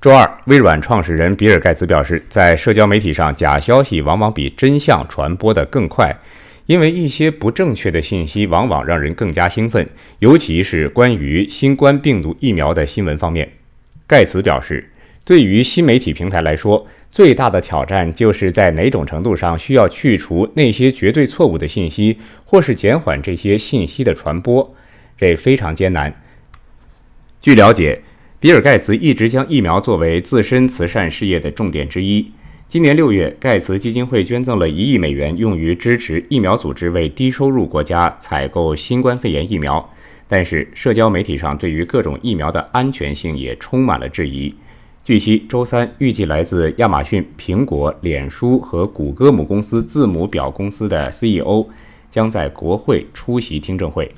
周二，微软创始人比尔·盖茨表示，在社交媒体上，假消息往往比真相传播的更快，因为一些不正确的信息往往让人更加兴奋，尤其是关于新冠病毒疫苗的新闻方面。盖茨表示，对于新媒体平台来说，最大的挑战就是在哪种程度上需要去除那些绝对错误的信息，或是减缓这些信息的传播，这非常艰难。据了解。比尔·盖茨一直将疫苗作为自身慈善事业的重点之一。今年六月，盖茨基金会捐赠了一亿美元，用于支持疫苗组织为低收入国家采购新冠肺炎疫苗。但是，社交媒体上对于各种疫苗的安全性也充满了质疑。据悉，周三预计来自亚马逊、苹果、脸书和谷歌母公司字母表公司的 CEO 将在国会出席听证会。